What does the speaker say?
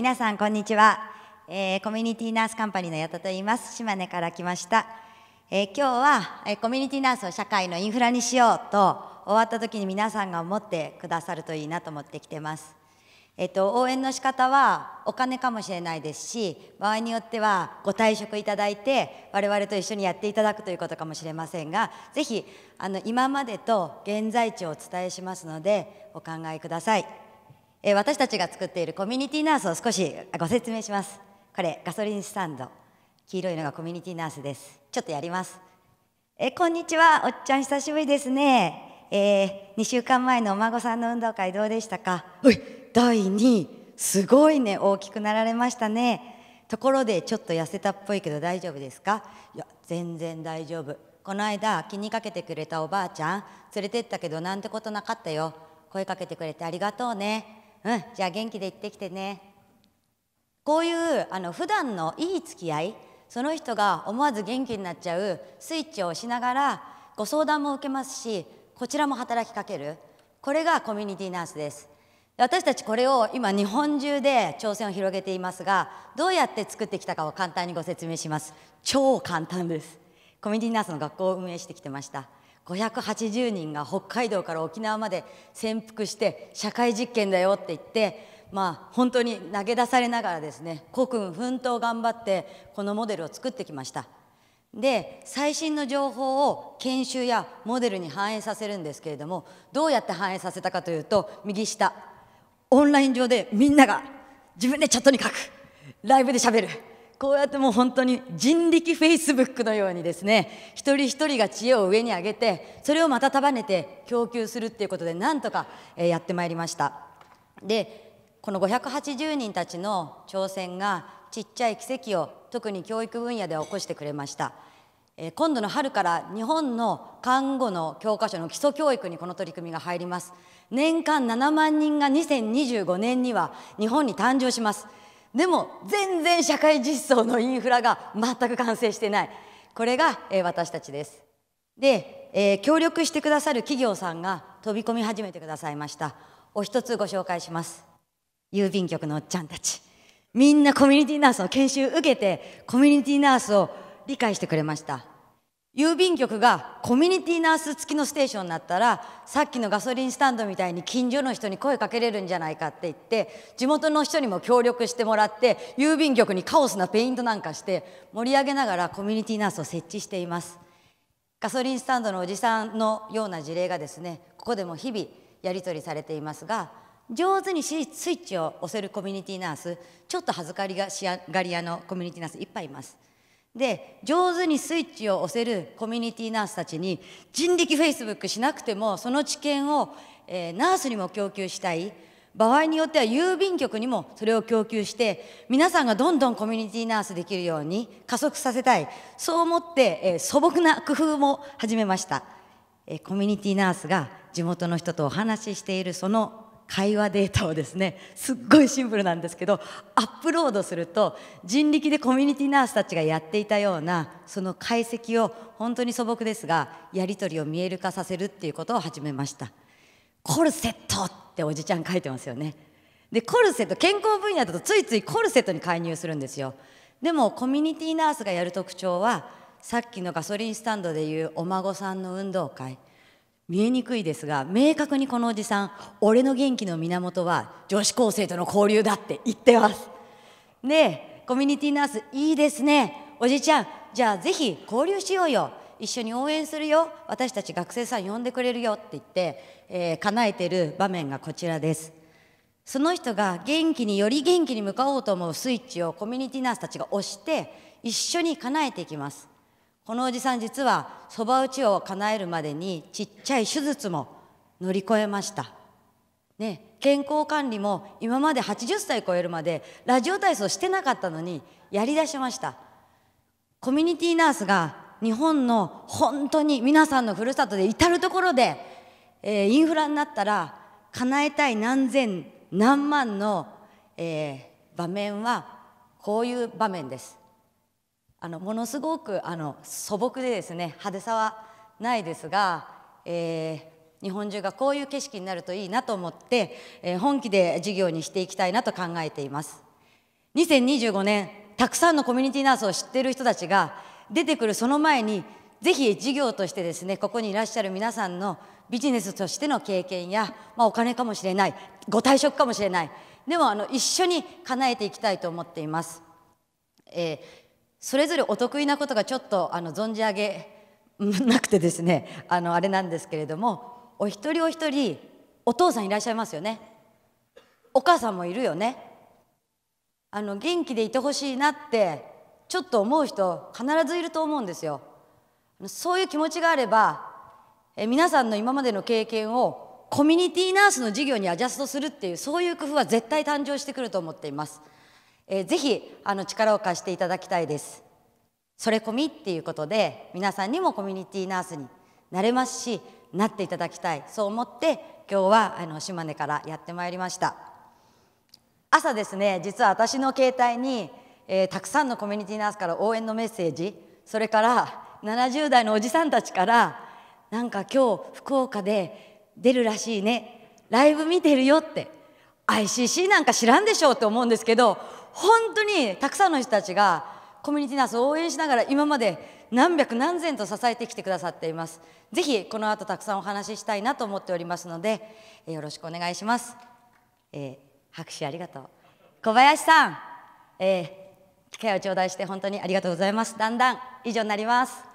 皆さんこんにちは、えー、コミュニティナースカンパニーの矢田と言います島根から来ました、えー、今日は、えー、コミュニティナースを社会のインフラにしようと終わった時に皆さんが思ってくださるといいなと思ってきてますえっと、応援の仕方はお金かもしれないですし場合によってはご退職いただいて我々と一緒にやっていただくということかもしれませんがぜひあの今までと現在地をお伝えしますのでお考えください。え私たちが作っているコミュニティナースを少しご説明しますこれガソリンスタンド黄色いのがコミュニティナースですちょっとやりますえこんにちはおっちゃん久しぶりですねえー、2週間前のお孫さんの運動会どうでしたかい第2位すごいね大きくなられましたねところでちょっと痩せたっぽいけど大丈夫ですかいや全然大丈夫この間気にかけてくれたおばあちゃん連れてったけどなんてことなかったよ声かけてくれてありがとうねうん、じゃあ元気で行ってきてね。こういうあの普段のいい付き合い、その人が思わず元気になっちゃうスイッチを押しながらご相談も受けますし、こちらも働きかける。これがコミュニティナースです。私たちこれを今日本中で挑戦を広げていますがどうやって作ってきたかを簡単にご説明します超簡単ですコミュニティナースの学校を運営してきてました580人が北海道から沖縄まで潜伏して社会実験だよって言ってまあ本当に投げ出されながらですね国軍奮闘頑張ってこのモデルを作ってきましたで最新の情報を研修やモデルに反映させるんですけれどもどうやって反映させたかというと右下オンライン上でみんなが自分でチャットに書くライブでしゃべるこうやってもう本当に人力フェイスブックのようにですね一人一人が知恵を上に上げてそれをまた束ねて供給するっていうことでなんとかやってまいりましたでこの580人たちの挑戦がちっちゃい奇跡を特に教育分野では起こしてくれました今度の春から日本の看護の教科書の基礎教育にこの取り組みが入ります年間7万人が2025年には日本に誕生しますでも全然社会実装のインフラが全く完成してないこれが、えー、私たちですで、えー、協力してくださる企業さんが飛び込み始めてくださいましたお一つご紹介します郵便局のおっちゃんたちみんなコミュニティナースの研修受けてコミュニティナースを理解してくれました郵便局がコミュニティナース付きのステーションになったらさっきのガソリンスタンドみたいに近所の人に声かけれるんじゃないかって言って地元の人にも協力してもらって郵便局にカオスなペイントなんかして盛り上げながらコミュニティナースを設置していますガソリンスタンドのおじさんのような事例がですねここでも日々やり取りされていますが上手にスイッチを押せるコミュニティナースちょっと恥ずかしがり屋のコミュニティナースいっぱいいます。で上手にスイッチを押せるコミュニティナースたちに人力フェイスブックしなくてもその知見を、えー、ナースにも供給したい場合によっては郵便局にもそれを供給して皆さんがどんどんコミュニティナースできるように加速させたいそう思って、えー、素朴な工夫も始めました、えー、コミュニティナースが地元の人とお話ししているその会話データをですねすっごいシンプルなんですけどアップロードすると人力でコミュニティナースたちがやっていたようなその解析を本当に素朴ですがやり取りを見える化させるっていうことを始めましたコルセットっておじちゃん書いてますよねでコルセット健康分野だとついついコルセットに介入するんですよでもコミュニティナースがやる特徴はさっきのガソリンスタンドでいうお孫さんの運動会見えにくいですが明確にこのおじさん俺の元気の源は女子高生との交流だって言ってますでコミュニティナースいいですねおじちゃんじゃあぜひ交流しようよ一緒に応援するよ私たち学生さん呼んでくれるよって言って、えー、叶えてる場面がこちらですその人が元気により元気に向かおうと思うスイッチをコミュニティナースたちが押して一緒に叶えていきますこのおじさん実はそば打ちを叶えるまでにちっちゃい手術も乗り越えました。ね、健康管理も今まで80歳超えるまでラジオ体操してなかったのにやりだしましたコミュニティナースが日本の本当に皆さんのふるさとで至る所で、えー、インフラになったら叶えたい何千何万の、えー、場面はこういう場面ですあのものすごくあの素朴でですね派手さはないですが、えー、日本中がこういう景色になるといいなと思って、えー、本気で事業にしていきたいなと考えています2025年たくさんのコミュニティナースを知っている人たちが出てくるその前にぜひ事業としてですねここにいらっしゃる皆さんのビジネスとしての経験や、まあ、お金かもしれないご退職かもしれないでもあの一緒に叶えていきたいと思っています、えーそれぞれお得意なことがちょっとあの存じ上げなくてですねあのあれなんですけれどもお一人お一人お父さんいらっしゃいますよねお母さんもいるよねあの元気でいてほしいなってちょっと思う人必ずいると思うんですよそういう気持ちがあればえ皆さんの今までの経験をコミュニティナースの事業にアジャストするっていうそういう工夫は絶対誕生してくると思っています。えー、ぜひあの力を貸していただきたいです。それ込みっていうことで皆さんにもコミュニティナースになれますしなっていただきたいそう思って今日はあの島根からやってまいりました朝ですね実は私の携帯に、えー、たくさんのコミュニティナースから応援のメッセージそれから70代のおじさんたちからなんか今日福岡で出るらしいねライブ見てるよって ICC なんか知らんでしょうって思うんですけど本当にたくさんの人たちがコミュニティナースを応援しながら今まで何百何千と支えてきてくださっていますぜひこの後たくさんお話ししたいなと思っておりますのでよろしくお願いします、えー、拍手ありがとう小林さん、えー、機会を頂戴して本当にありがとうございますだんだん以上になります